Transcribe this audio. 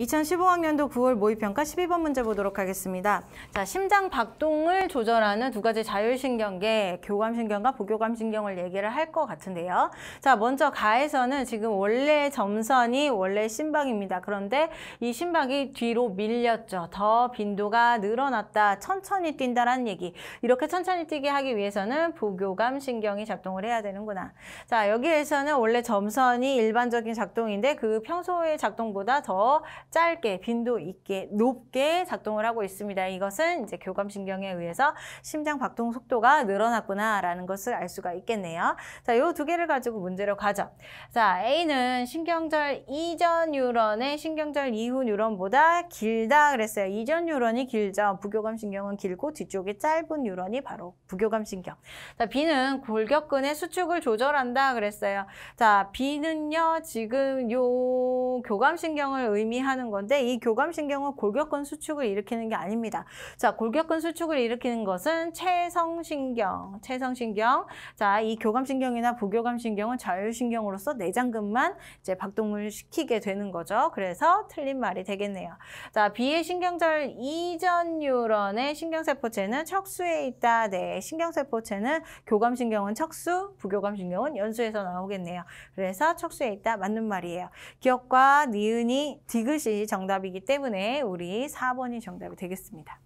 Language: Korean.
2015학년도 9월 모의평가 12번 문제 보도록 하겠습니다. 자, 심장 박동을 조절하는 두 가지 자율신경계, 교감신경과 부교감신경을 얘기를 할 것 같은데요. 자, 먼저 가에서는 지금 원래 점선이 원래 심박입니다. 그런데 이 심박이 뒤로 밀렸죠. 더 빈도가 늘어났다. 천천히 뛴다라는 얘기. 이렇게 천천히 뛰게 하기 위해서는 부교감신경이 작동을 해야 되는구나. 자, 여기에서는 원래 점선이 일반적인 작동인데 그 평소의 작동보다 더 짧게, 빈도 있게, 높게 작동을 하고 있습니다. 이것은 이제 교감신경에 의해서 심장 박동 속도가 늘어났구나라는 것을 알 수가 있겠네요. 자, 요 두 개를 가지고 문제를 가죠. 자, A는 신경절 이전 뉴런의 신경절 이후 뉴런보다 길다 그랬어요. 이전 뉴런이 길죠. 부교감 신경은 길고 뒤쪽에 짧은 뉴런이 바로 부교감 신경. 자, B는 골격근의 수축을 조절한다 그랬어요. 자, B는요, 지금 요 교감 신경을 의미하는 하는 건데 이 교감신경은 골격근 수축을 일으키는 게 아닙니다. 자, 골격근 수축을 일으키는 것은 체성신경, 체성신경. 자, 이 교감신경이나 부교감신경은 자율신경으로서 내장근만 이제 박동을 시키게 되는 거죠. 그래서 틀린 말이 되겠네요. 자, 비의 신경절 이전 뉴런의 신경세포체는 척수에 있다. 네, 신경세포체는 교감신경은 척수, 부교감신경은 연수에서 나오겠네요. 그래서 척수에 있다. 맞는 말이에요. 기억과 니은이 디귿이 정답이기 때문에 우리 4번이 정답이 되겠습니다.